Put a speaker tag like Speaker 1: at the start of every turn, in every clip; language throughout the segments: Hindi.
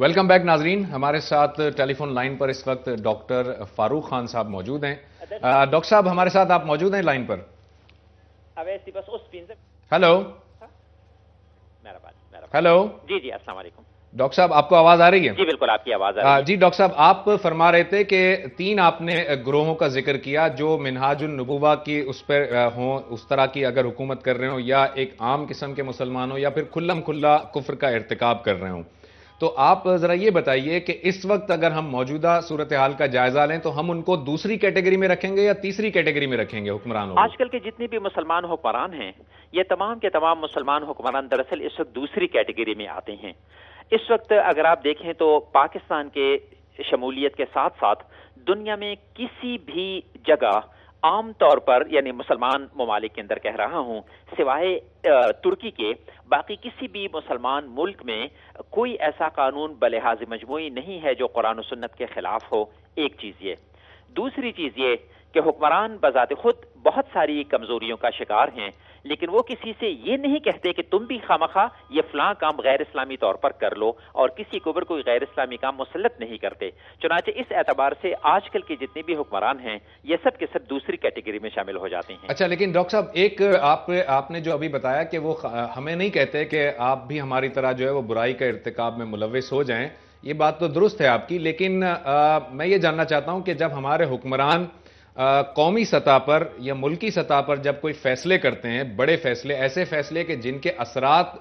Speaker 1: वेलकम बैक नाजरीन हमारे साथ टेलीफोन लाइन पर इस वक्त डॉक्टर फारूक खान साहब मौजूद हैं डॉक्टर अच्छा, साहब हमारे साथ आप मौजूद हैं लाइन पर हेलो हेलो हाँ।
Speaker 2: जी जी अस्सलाम वालेकुम
Speaker 1: डॉक्टर साहब आपको आवाज आ रही है जी
Speaker 2: बिल्कुल आपकी आवाज आ रही है जी
Speaker 1: डॉक्टर साहब आप फरमा रहे थे कि तीन आपने ग्रोहों का जिक्र किया जो मिनहाजुल नबूवा की उस पर हो उस तरह की अगर हुकूमत कर रहे हो या एक आम किस्म के मुसलमान हो या फिर खुल्लम खुल्ला कुफर का इरतकब कर रहे हो तो आप जरा ये बताइए कि इस वक्त अगर हम मौजूदा सूरत हाल का जायजा लें तो हम उनको दूसरी कैटेगरी में रखेंगे या तीसरी कैटेगरी में रखेंगे हुक्मरानों
Speaker 2: आजकल के जितने भी मुसलमान हुक्मरान हैं ये तमाम के तमाम मुसलमान हुक्मरान दरअसल इस वक्त दूसरी कैटेगरी में आते हैं इस वक्त अगर आप देखें तो पाकिस्तान के शमूलियत के साथ साथ दुनिया में किसी भी जगह आम तौर पर यानी मुसलमान ममालिक के अंदर कह रहा हूँ सिवाय तुर्की के बाकी किसी भी मुसलमान मुल्क में कोई ऐसा कानून बलहाज मजमू नहीं है जो कुरान सन्नत के खिलाफ हो एक चीज़ ये दूसरी चीज़ ये कि हुक्मरान बजात खुद बहुत सारी कमज़ोरियों का शिकार हैं लेकिन वो किसी से ये नहीं कहते कि तुम भी खामखा ये फलां काम गैर इस्लामी तौर पर कर लो और किसी के ऊपर कोई गैर इस्लामी काम मुसलत नहीं करते चुनाचे इस एतबार से आजकल के जितने भी हुक्मरान हैं ये सब के सब दूसरी कैटेगरी में शामिल हो जाते हैं
Speaker 1: अच्छा लेकिन डॉक्टर साहब एक आप आपने जो अभी बताया कि वो हमें नहीं कहते कि आप भी हमारी तरह जो है वो बुराई का इरतकाब में मुलविस हो जाए ये बात तो दुरुस्त है आपकी लेकिन आ, मैं ये जानना चाहता हूं कि जब हमारे हुक्मरान कौमी सतह पर या मुल्की सतह पर जब कोई फैसले करते हैं बड़े फैसले ऐसे फैसले कि जिनके असरात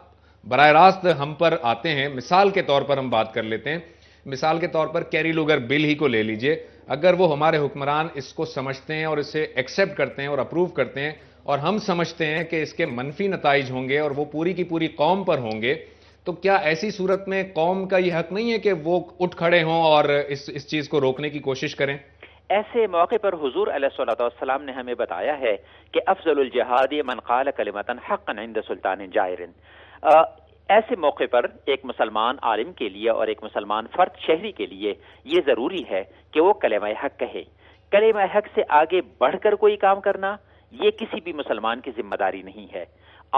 Speaker 1: बर रास्त हम पर आते हैं मिसाल के तौर पर हम बात कर लेते हैं मिसाल के तौर पर कैरी लुगर बिल ही को ले लीजिए अगर वो हमारे हुक्मरान इसको समझते हैं और इसे एक्सेप्ट करते हैं और अप्रूव करते हैं और हम समझते हैं कि इसके मनफी नतज होंगे और वो पूरी की पूरी कौम पर होंगे तो क्या ऐसी सूरत में कौम का ये हक नहीं है कि वो उठ खड़े हों और इस इस चीज़ को रोकने की कोशिश करें
Speaker 2: ऐसे मौके पर हजूर सलाम ने हमें बताया है कि अफजल जहादी मनकाल कलमतन हक़न इंद सुल्तान जायरिन ऐसे मौके पर एक मुसलमान आलिम के लिए और एक मुसलमान फ़र्द शहरी के लिए ये ज़रूरी है कि वो कलम हक कहे कलम हक से आगे बढ़कर कोई काम करना ये किसी भी मुसलमान की जिम्मेदारी नहीं है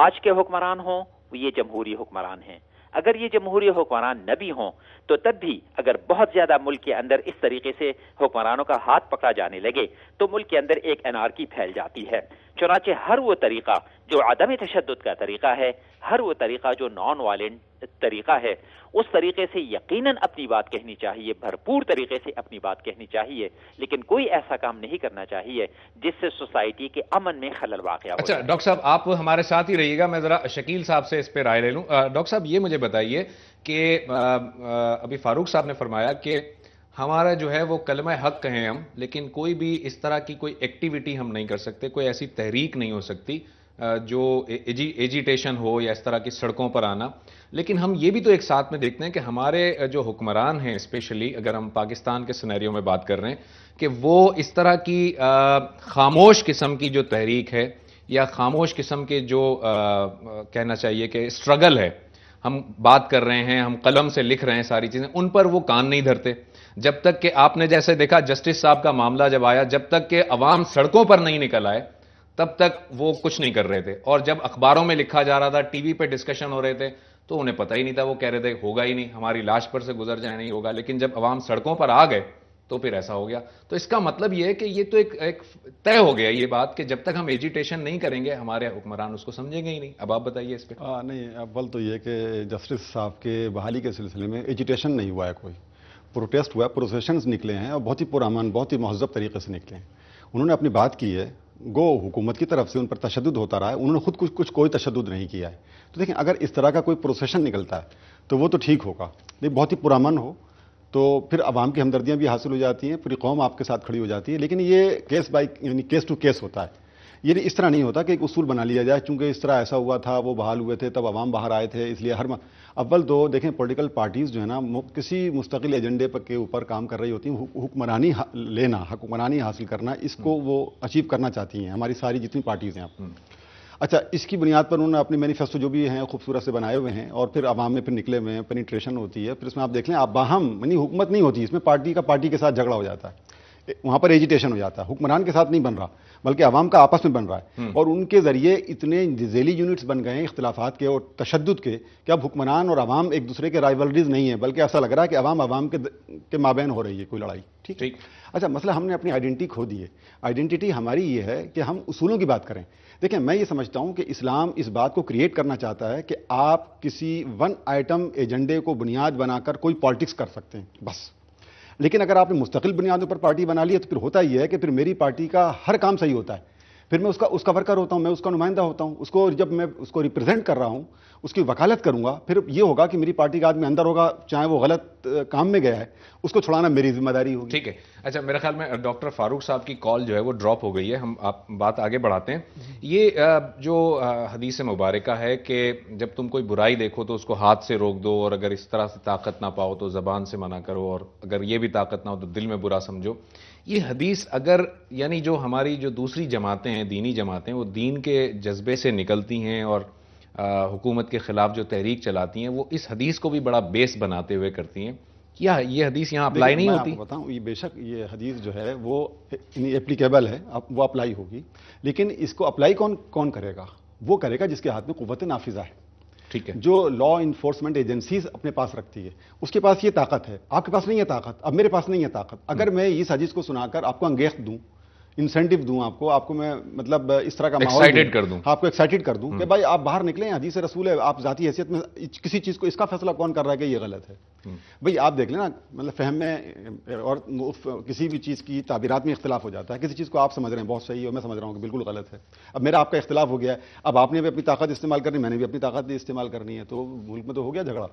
Speaker 2: आज के हुक्मरान हों ये जमहूरी हुक्मरान हैं अगर ये जमहूरी हुक्मरान न भी हों तो तब भी अगर बहुत ज़्यादा मुल्क के अंदर इस तरीके से हुक्मरानों का हाथ पकड़ा जाने लगे तो मुल्क के अंदर एक की फैल जाती है चुनाचे हर वो तरीका जो आदम तशद का तरीका है हर वो तरीका जो नॉन वायलेंट तरीका है उस तरीके से यकीनन अपनी बात कहनी चाहिए भरपूर तरीके से अपनी बात कहनी चाहिए लेकिन कोई ऐसा काम नहीं करना चाहिए जिससे सोसाइटी के अमन में खलल वाक़ अच्छा
Speaker 1: डॉक्टर साहब आप हमारे साथ ही रहिएगा मैं ज़रा शकील साहब से इस पर राय ले लूँ डॉक्टर साहब ये मुझे बताइए कि अभी फारूक साहब ने फरमाया कि हमारा जो है वो कलम हक कहें हम लेकिन कोई भी इस तरह की कोई एक्टिविटी हम नहीं कर सकते कोई ऐसी तहरीक नहीं हो सकती जो एजी एजिटेशन हो या इस तरह की सड़कों पर आना लेकिन हम ये भी तो एक साथ में देखते हैं कि हमारे जो हुक्मरान हैं स्पेशली अगर हम पाकिस्तान के सिनेरियो में बात कर रहे हैं कि वो इस तरह की खामोश किस्म की जो तहरीक है या खामोश किस्म के जो कहना चाहिए कि स्ट्रगल है हम बात कर रहे हैं हम कलम से लिख रहे हैं सारी चीज़ें उन पर वो कान नहीं धरते जब तक कि आपने जैसे देखा जस्टिस साहब का मामला जब आया जब तक कि अवाम सड़कों पर नहीं निकल आए तब तक वो कुछ नहीं कर रहे थे और जब अखबारों में लिखा जा रहा था टीवी पे डिस्कशन हो रहे थे तो उन्हें पता ही नहीं था वो कह रहे थे होगा ही नहीं हमारी लाश पर से गुजर जाए नहीं होगा लेकिन जब अवाम सड़कों पर आ गए तो फिर ऐसा हो गया तो इसका मतलब यह है कि ये तो एक एक तय हो गया ये बात कि जब तक हम एजिटेशन नहीं करेंगे हमारे हुक्मरान उसको समझेंगे
Speaker 3: ही नहीं अब आप बताइए इस पर नहीं अव्वल तो ये कि जस्टिस साहब के बहाली के सिलसिले में एजिटेशन नहीं हुआ है कोई प्रोटेस्ट हुआ प्रोसेशन निकले हैं और बहुत ही पुरान बहुत ही महजब तरीके से निकले हैं उन्होंने अपनी बात की है गो हुकूमत की तरफ से उन पर तशद होता रहा है उन्होंने खुद कुछ कुछ कोई तशद नहीं किया है तो देखें अगर इस तरह का कोई प्रोसेशन निकलता है तो वो तो ठीक होगा नहीं बहुत ही पुरान हो तो फिर आवाम की हमदर्दियाँ भी हासिल हो जाती हैं पूरी कौम आपके साथ खड़ी हो जाती है लेकिन ये केस बाई यानी केस टू केस होता है ये इस तरह नहीं होता कि एक उसूल बना लिया जाए चूंकि इस तरह ऐसा हुआ था वो बहाल हुए थे तब आवाम बाहर आए थे इसलिए हर अव्वल तो देखें पॉलिटिकल पार्टीज़ जो है ना किसी मुस्तकिल एजेंडे पर के ऊपर काम कर रही होती हैं हुक्मरानी लेना हुक्मरानी हासिल करना इसको हम्म। वो अचीव करना चाहती हैं हमारी सारी जितनी पार्टीज़ हैं आप हम्म। अच्छा इसकी बुनियाद पर उन्होंने अपने मैनिफेस्टो जो भी हैं खूबसूरत से बनाए हुए हैं और फिर आवाम में फिर निकले हुए हैं पेनिट्रेशन होती है फिर इसमें आप देख लें आप बाहम यानी हुकूमत नहीं होती इसमें पार्टी का पार्टी के साथ झगड़ा हो जाता है वहां पर एजिटेशन हो जाता है हुक्मरान के साथ नहीं बन रहा बल्कि आवाम का आपस में बन रहा है हम्म। और उनके जरिए इतने जैली यूनिट्स बन गए हैं इख्तलाफात के और तशद के कि अब हुक्मरान और आवाम एक दूसरे के राइवलरीज नहीं है बल्कि ऐसा लग रहा है कि आवाम आवाम के, के माबेन हो रही है कोई लड़ाई ठीक है अच्छा मसला हमने अपनी आइडेंटिटी खो दी है आइडेंटिटी हमारी ये है कि हम उसूलों की बात करें देखिए मैं ये समझता हूँ कि इस्लाम इस बात को क्रिएट करना चाहता है कि आप किसी वन आइटम एजेंडे को बुनियाद बनाकर कोई पॉलिटिक्स कर सकते हैं बस लेकिन अगर आपने मुस्तकिल बुनियादों पर पार्टी बना ली है तो फिर होता ही है कि फिर मेरी पार्टी का हर काम सही होता है फिर मैं उसका उसका वर्कर होता हूँ मैं उसका नुमाइंदा होता हूँ उसको जब मैं उसको रिप्रेजेंट कर रहा हूँ उसकी वकालत करूँगा फिर ये होगा कि मेरी पार्टी का आदमी अंदर होगा चाहे वो गलत काम में गया है उसको छुड़ाना मेरी जिम्मेदारी होगी ठीक है
Speaker 1: अच्छा मेरे ख्याल में डॉक्टर फारूक साहब की कॉल जो है वो ड्रॉप हो गई है हम आप बात आगे बढ़ाते हैं ये जो हदीस मुबारक है कि जब तुम कोई बुराई देखो तो उसको हाथ से रोक दो और अगर इस तरह से ताकत ना पाओ तो ज़बान से मना करो और अगर ये भी ताकत ना हो तो दिल में बुरा समझो ये हदीस अगर यानी जो हमारी जो दूसरी जमातें हैं दीनी जमातें वो दीन के जज्बे से निकलती हैं और हुकूमत के ख़िलाफ़ जो तहरीक चलाती हैं वो इस हदीस को भी बड़ा बेस बनाते हुए करती हैं
Speaker 3: क्या ये हदीस यहाँ अप्लाई नहीं होती बताऊँ ये बेशक ये हदीस जो है वो एप्लीकेबल है वो अप्लाई होगी लेकिन इसको अप्लाई कौन कौन करेगा वो करेगा जिसके हाथ में कुत नाफिजा है ठीक है जो लॉ इन्फोर्समेंट एजेंसीज अपने पास रखती है उसके पास ये ताकत है आपके पास नहीं है ताकत अब मेरे पास नहीं है ताकत अगर हम्म। मैं इस हदीस को सुनाकर आपको अंगेख दूँ इंसेंटिव दूं आपको आपको मैं मतलब इस तरह का एक्साइटेड कर दूं आपको एक्साइटेड कर दूं कि हम्म। भाई आप बाहर निकले हैं से रसूल है आप जाती हैसियत में किसी चीज़ को इसका फैसला कौन कर रहा है कि ये गलत है हम्म। भाई आप देख लेना मतलब फहम में और किसी भी चीज़ की ताबीरत में इख्तलाफ हो जाता है किसी चीज़ को आप समझ रहे हैं बहुत सही है मैं समझ रहा हूँ कि बिल्कुल गलत है अब मेरा आपका इख्तलाफ हो गया अब आपने भी अपनी ताकत इस्तेमाल करनी मैंने भी अपनी ताकत इस्तेमाल करनी है तो मुल्क में तो हो गया झगड़ा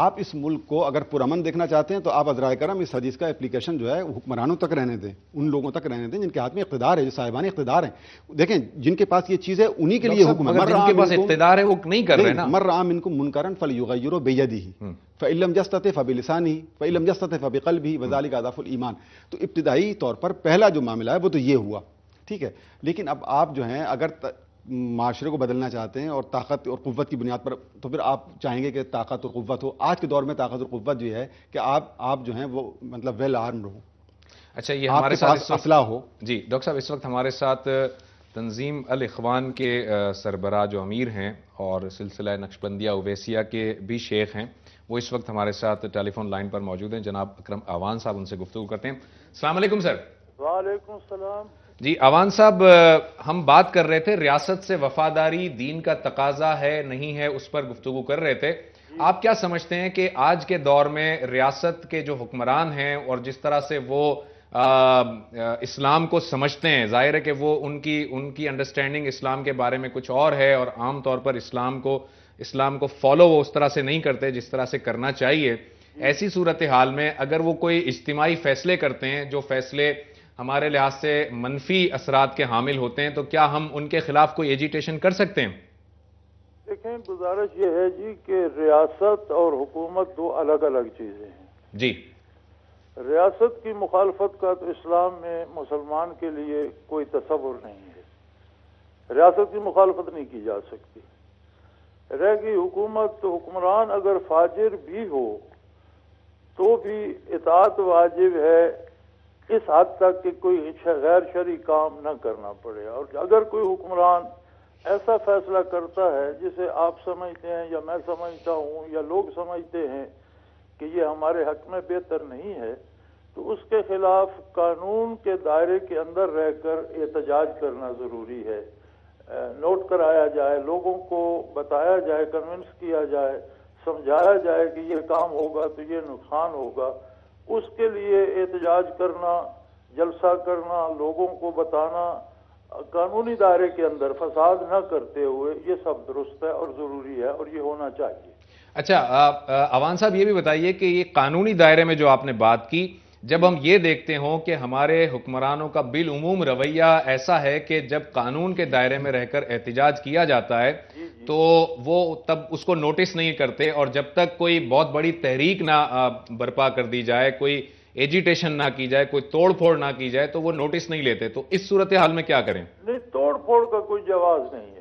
Speaker 3: आप इस मुल्क को अगर पुरमन देखना चाहते हैं तो आप अजरा करम इस हदीस का एप्लीकेशन जो है हुक्मरानों तक रहने दें उन लोगों तक रहने दें जिनके हाथ में इकतदार है जो साहिबान इकतदार हैं देखें जिनके पास ये चीज़ है उन्हीं के लिए हुक्म पास इकतदार है वो नहीं कर रहे ना मर राम इनको मुनकरन फल युगैरो बेयदी ही हम्म। फ़िलम जस्तः फ़बिलसानी फ़िलम जस्तः कल भी वजाली अदाफुल ईमान तो इब्तदाई तौर पर पहला जो मामला है वो तो ये हुआ ठीक है लेकिन अब आप जो हैं अगर माशरे को बदलना चाहते हैं और ताकत और क़वत की बुनियाद पर तो फिर आप चाहेंगे कि ताकत और क़वत हो आज के दौर में ताकत और क़वत जो है कि आप आप जो हैं वो मतलब वेल आर्म्ड हो
Speaker 1: अच्छा ये हमारे साथ असला हो जी डॉक्टर साहब इस वक्त हमारे साथ तंजीम अल इखवान के सरबरा जो अमीर हैं और सिलसिला नक्शबंदिया उवैसिया के भी शेख हैं वो इस वक्त हमारे साथ टेलीफोन लाइन पर मौजूद हैं जनाब अक्रम आवान साहब उनसे गुफ्तु करते हैं अलैक्म सर वालेकुम जी अवान साहब हम बात कर रहे थे रियासत से वफादारी दीन का तकाजा है नहीं है उस पर गुफ्तु कर रहे थे आप क्या समझते हैं कि आज के दौर में रियासत के जो हुक्मरान हैं और जिस तरह से वो आ, आ, इस्लाम को समझते हैं जाहिर है कि वो उनकी उनकी अंडरस्टैंडिंग इस्लाम के बारे में कुछ और है और आम तौर पर इस्लाम को इस्लाम को फॉलो वो उस तरह से नहीं करते जिस तरह से करना चाहिए ऐसी सूरत हाल में अगर वो कोई इज्तिमाही फैसले करते हैं जो फैसले हमारे लिहाज से मनफी असरात के हामिल होते हैं तो क्या हम उनके खिलाफ कोई एजिटेशन कर सकते हैं
Speaker 4: देखें गुजारिश ये है जी कि रियासत और हुकूमत दो अलग अलग चीज़ें हैं जी रियासत की मुखालफत का तो इस्लाम में मुसलमान के लिए कोई तस्वुर नहीं है रियासत की मुखालफत नहीं की जा सकती रह गई हुकूमत तो हुक्मरान अगर फाजिर भी हो तो भी इतात वाजिब है इस हद तक कि कोई गैर शरी काम न करना पड़े और अगर कोई हुक्मरान ऐसा फैसला करता है जिसे आप समझते हैं या मैं समझता हूँ या लोग समझते हैं कि ये हमारे हक में बेहतर नहीं है तो उसके खिलाफ कानून के दायरे के अंदर रहकर एहतजाज करना ज़रूरी है नोट कराया जाए लोगों को बताया जाए कन्विंस किया जाए समझाया जाए कि ये काम होगा तो ये नुकसान होगा उसके लिए एहतजाज करना जलसा करना लोगों को बताना कानूनी दायरे के अंदर फसाद न करते हुए ये सब दुरुस्त है और ज़रूरी है और ये होना चाहिए
Speaker 1: अच्छा अवान साहब ये भी बताइए कि ये कानूनी दायरे में जो आपने बात की जब हम ये देखते हों कि हमारे हुक्मरानों का बिलूम रवैया ऐसा है कि जब कानून के दायरे में रहकर एहतजाज किया जाता है तो वो तब उसको नोटिस नहीं करते और जब तक कोई बहुत बड़ी तहरीक ना बर्पा कर दी जाए कोई एजिटेशन ना की जाए कोई तोड़फोड़ ना की जाए तो वो नोटिस नहीं लेते तो इस सूरत हाल में क्या करें
Speaker 4: नहीं तोड़फोड़ का कोई जवाब नहीं है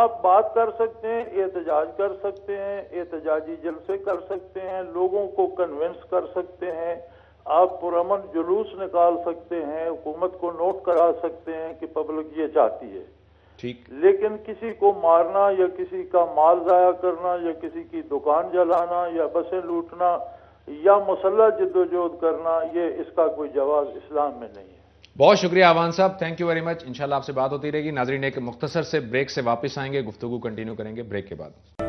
Speaker 4: आप बात कर सकते हैं एहतजाज कर सकते हैं एहतजाजी जलसे कर सकते हैं लोगों को कन्विंस कर सकते हैं आप पुरमन जुलूस निकाल सकते हैं हुकूमत को नोट करा सकते हैं कि पब्लिक ये चाहती है ठीक लेकिन किसी को मारना या किसी का माल जाया करना या किसी की दुकान जलाना या बसें लूटना या मसल जद्दोजहद करना ये इसका कोई जवाब इस्लाम में नहीं
Speaker 1: है बहुत शुक्रिया आवान साहब थैंक यू वेरी मच इंशाल्लाह आपसे बात होती रहेगी नाजरीन एक मुख्तसर से ब्रेक से वापस आएंगे गुफ्तु कंटिन्यू करेंगे ब्रेक के बाद